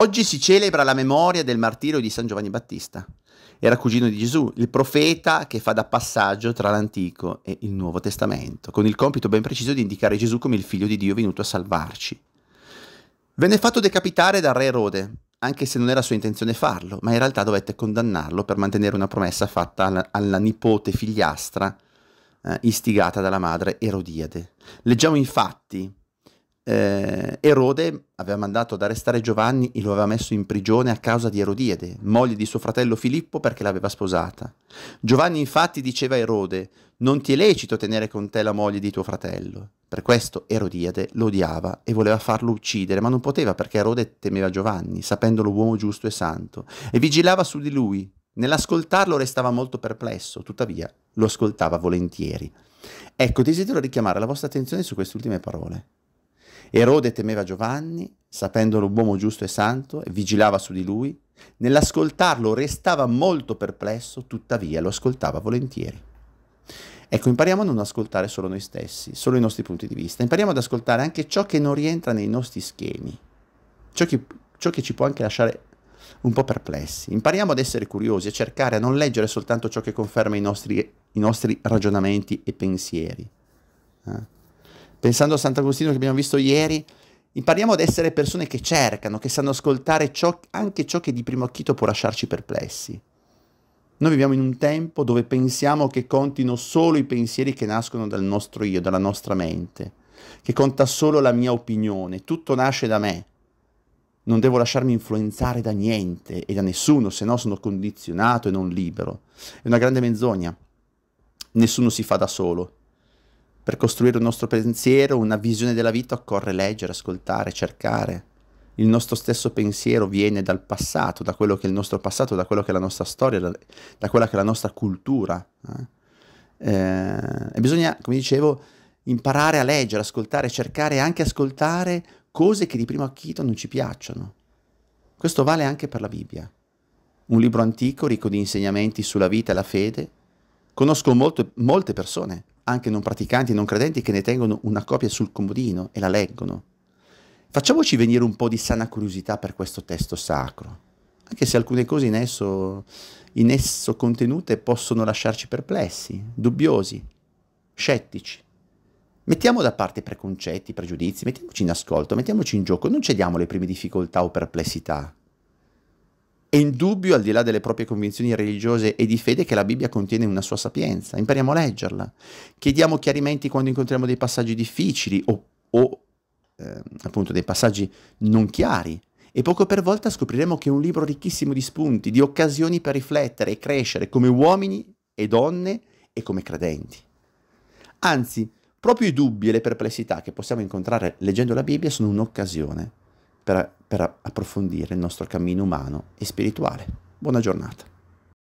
Oggi si celebra la memoria del martirio di San Giovanni Battista. Era cugino di Gesù, il profeta che fa da passaggio tra l'Antico e il Nuovo Testamento, con il compito ben preciso di indicare Gesù come il figlio di Dio venuto a salvarci. Venne fatto decapitare dal re Erode, anche se non era sua intenzione farlo, ma in realtà dovette condannarlo per mantenere una promessa fatta alla, alla nipote figliastra eh, istigata dalla madre Erodiade. Leggiamo infatti eh, Erode aveva mandato ad arrestare Giovanni e lo aveva messo in prigione a causa di Erodiade, moglie di suo fratello Filippo perché l'aveva sposata. Giovanni infatti diceva a Erode, non ti è lecito tenere con te la moglie di tuo fratello. Per questo Erodiade lo odiava e voleva farlo uccidere, ma non poteva perché Erode temeva Giovanni, sapendolo uomo giusto e santo, e vigilava su di lui. Nell'ascoltarlo restava molto perplesso, tuttavia lo ascoltava volentieri. Ecco, desidero richiamare la vostra attenzione su queste ultime parole. Erode temeva Giovanni, sapendolo uomo giusto e santo, e vigilava su di lui. Nell'ascoltarlo restava molto perplesso, tuttavia lo ascoltava volentieri. Ecco, impariamo a non ascoltare solo noi stessi, solo i nostri punti di vista, impariamo ad ascoltare anche ciò che non rientra nei nostri schemi, ciò che, ciò che ci può anche lasciare un po' perplessi. Impariamo ad essere curiosi, a cercare, a non leggere soltanto ciò che conferma i nostri, i nostri ragionamenti e pensieri. Eh? Pensando a Sant'Agostino che abbiamo visto ieri, impariamo ad essere persone che cercano, che sanno ascoltare ciò, anche ciò che di primo acchito può lasciarci perplessi. Noi viviamo in un tempo dove pensiamo che contino solo i pensieri che nascono dal nostro io, dalla nostra mente, che conta solo la mia opinione, tutto nasce da me. Non devo lasciarmi influenzare da niente e da nessuno, se no sono condizionato e non libero. È una grande menzogna. Nessuno si fa da solo. Per costruire un nostro pensiero, una visione della vita, occorre leggere, ascoltare, cercare. Il nostro stesso pensiero viene dal passato, da quello che è il nostro passato, da quello che è la nostra storia, da, da quella che è la nostra cultura. Eh? Eh, e bisogna, come dicevo, imparare a leggere, ascoltare, cercare e anche ascoltare cose che di primo acchito non ci piacciono. Questo vale anche per la Bibbia, un libro antico ricco di insegnamenti sulla vita e la fede. Conosco molto, molte persone anche non praticanti e non credenti che ne tengono una copia sul comodino e la leggono. Facciamoci venire un po' di sana curiosità per questo testo sacro, anche se alcune cose in esso, in esso contenute possono lasciarci perplessi, dubbiosi, scettici. Mettiamo da parte preconcetti, pregiudizi, mettiamoci in ascolto, mettiamoci in gioco, non cediamo alle prime difficoltà o perplessità. È indubbio, al di là delle proprie convinzioni religiose e di fede, che la Bibbia contiene una sua sapienza. Impariamo a leggerla. Chiediamo chiarimenti quando incontriamo dei passaggi difficili o, o eh, appunto dei passaggi non chiari. E poco per volta scopriremo che è un libro ricchissimo di spunti, di occasioni per riflettere e crescere come uomini e donne e come credenti. Anzi, proprio i dubbi e le perplessità che possiamo incontrare leggendo la Bibbia sono un'occasione per per approfondire il nostro cammino umano e spirituale. Buona giornata.